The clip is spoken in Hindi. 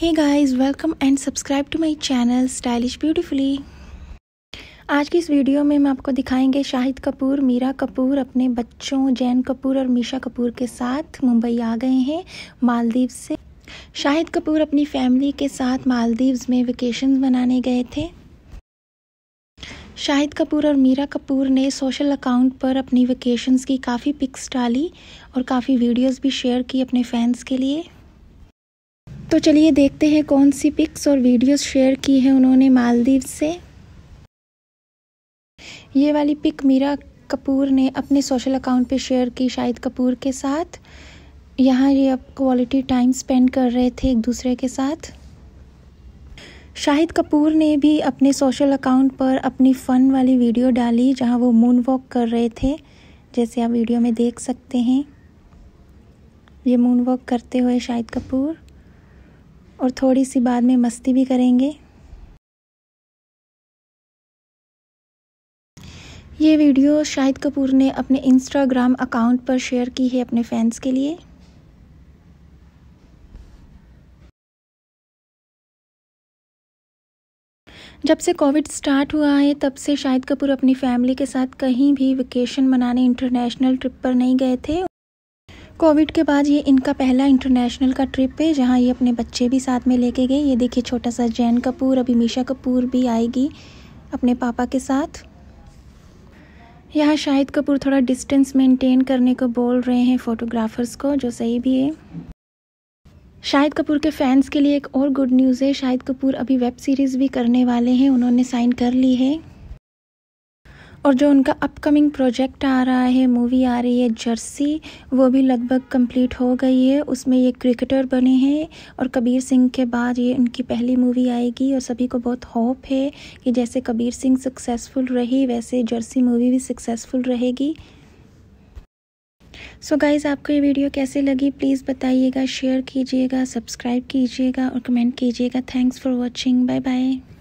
hey guys welcome and subscribe to my channel stylish beautifully आज की इस वीडियो में हम आपको दिखाएंगे शाहिद कपूर मीरा कपूर अपने बच्चों जैन कपूर और मीशा कपूर के साथ मुंबई आ गए हैं मालदीव से शाहिद कपूर अपनी फैमिली के साथ मालदीव्स में वेकेशन मनाने गए थे शाहिद कपूर और मीरा कपूर ने सोशल अकाउंट पर अपनी वेकेशंस की काफ़ी पिक्स डाली और काफ़ी वीडियोस भी शेयर की अपने फैंस के लिए तो चलिए देखते हैं कौन सी पिक्स और वीडियोस शेयर की हैं उन्होंने मालदीव से ये वाली पिक मीरा कपूर ने अपने सोशल अकाउंट पे शेयर की शाहिद कपूर के साथ यहाँ ये अब क्वालिटी टाइम स्पेंड कर रहे थे एक दूसरे के साथ शाहिद कपूर ने भी अपने सोशल अकाउंट पर अपनी फ़न वाली वीडियो डाली जहाँ वो मून वॉक कर रहे थे जैसे आप वीडियो में देख सकते हैं ये मून वॉक करते हुए शाहिद कपूर और थोड़ी सी बाद में मस्ती भी करेंगे ये वीडियो शाहिद कपूर ने अपने इंस्टाग्राम अकाउंट पर शेयर की है अपने फैंस के लिए जब से कोविड स्टार्ट हुआ है तब से शाहिद कपूर अपनी फैमिली के साथ कहीं भी वेकेशन मनाने इंटरनेशनल ट्रिप पर नहीं गए थे कोविड के बाद ये इनका पहला इंटरनेशनल का ट्रिप है जहाँ ये अपने बच्चे भी साथ में लेके गए ये देखिए छोटा सा जैन कपूर अभी मीशा कपूर भी आएगी अपने पापा के साथ यहाँ शाहिद कपूर थोड़ा डिस्टेंस मेंटेन करने को बोल रहे हैं फ़ोटोग्राफ़र्स को जो सही भी है शाहिद कपूर के फैंस के लिए एक और गुड न्यूज़ है शाहिद कपूर अभी वेब सीरीज़ भी करने वाले हैं उन्होंने साइन कर ली है और जो उनका अपकमिंग प्रोजेक्ट आ रहा है मूवी आ रही है जर्सी वो भी लगभग कंप्लीट हो गई है उसमें ये क्रिकेटर बने हैं और कबीर सिंह के बाद ये उनकी पहली मूवी आएगी और सभी को बहुत होप है कि जैसे कबीर सिंह सक्सेसफुल रही वैसे जर्सी मूवी भी सक्सेसफुल रहेगी सो so गाइज़ आपको ये वीडियो कैसे लगी प्लीज़ बताइएगा शेयर कीजिएगा सब्सक्राइब कीजिएगा और कमेंट कीजिएगा thanks for watching bye bye